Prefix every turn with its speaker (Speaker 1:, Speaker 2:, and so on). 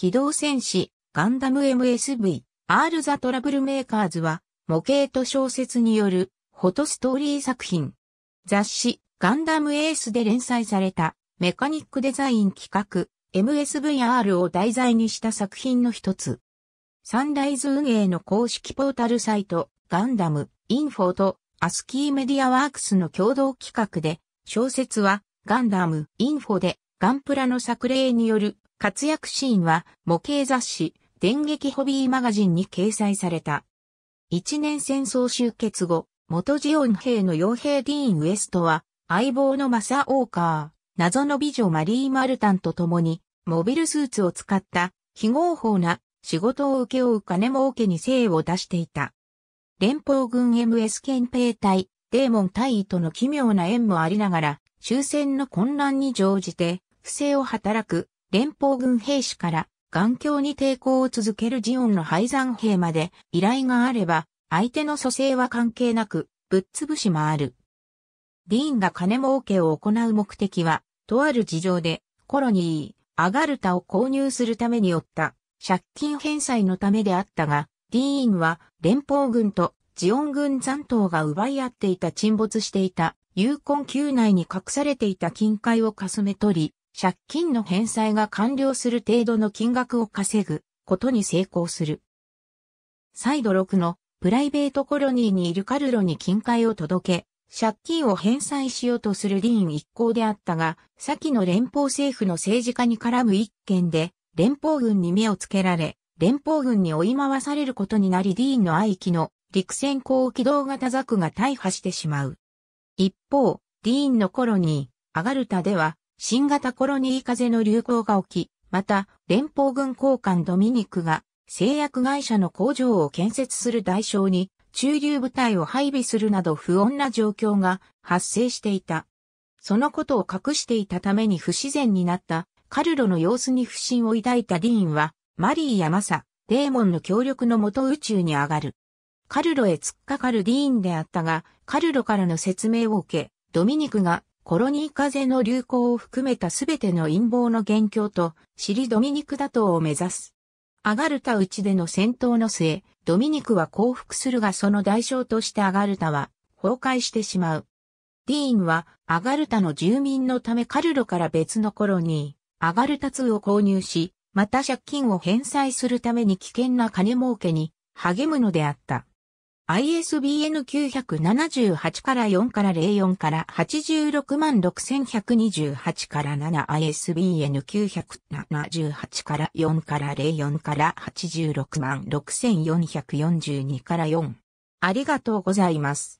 Speaker 1: 機動戦士、ガンダム MSV、R ザ・トラブルメーカーズは、模型と小説による、フォトストーリー作品。雑誌、ガンダムエースで連載された、メカニックデザイン企画、MSVR を題材にした作品の一つ。サンライズ運営の公式ポータルサイト、ガンダム、インフォと、アスキーメディアワークスの共同企画で、小説は、ガンダム、インフォで、ガンプラの作例による活躍シーンは模型雑誌、電撃ホビーマガジンに掲載された。一年戦争終結後、元ジオン兵の傭兵ディーン・ウエストは、相棒のマサ・オーカー、謎の美女マリー・マルタンと共に、モビルスーツを使った非合法な仕事を請け負う金儲けに精を出していた。連邦軍 MS 憲兵隊、デーモン隊尉との奇妙な縁もありながら、終戦の混乱に乗じて、不正を働く連邦軍兵士から頑強に抵抗を続けるジオンの敗残兵まで依頼があれば、相手の蘇生は関係なく、ぶっ潰し回る。ディーンが金儲けを行う目的は、とある事情で、コロニー、アガルタを購入するために負った借金返済のためであったが、ディーンは連邦軍とジオン軍残党が奪い合っていた沈没していた、ユーコン内に隠されていた金塊をかすめ取り、借金の返済が完了する程度の金額を稼ぐことに成功する。サイド6のプライベートコロニーにいるカルロに金塊を届け、借金を返済しようとするディーン一行であったが、先の連邦政府の政治家に絡む一件で、連邦軍に目をつけられ、連邦軍に追い回されることになりディーンの愛機の陸戦後、機動型ザクが大破してしまう。一方、ディーンのコロニー、アガルタでは、新型コロニー風邪の流行が起き、また、連邦軍高官ドミニクが製薬会社の工場を建設する代償に中流部隊を配備するなど不穏な状況が発生していた。そのことを隠していたために不自然になったカルロの様子に不信を抱いたディーンは、マリーやマサ、デーモンの協力のもと宇宙に上がる。カルロへ突っかかるディーンであったが、カルロからの説明を受け、ドミニクがコロニー風の流行を含めたすべての陰謀の元凶と、シリ・ドミニク打倒を目指す。アガルタ内での戦闘の末、ドミニクは降伏するがその代償としてアガルタは崩壊してしまう。ディーンはアガルタの住民のためカルロから別のコロニー、アガルタ2を購入し、また借金を返済するために危険な金儲けに励むのであった。ISBN 978から4から04から866,128から7 ISBN 978から4から04から866,442から4ありがとうございます。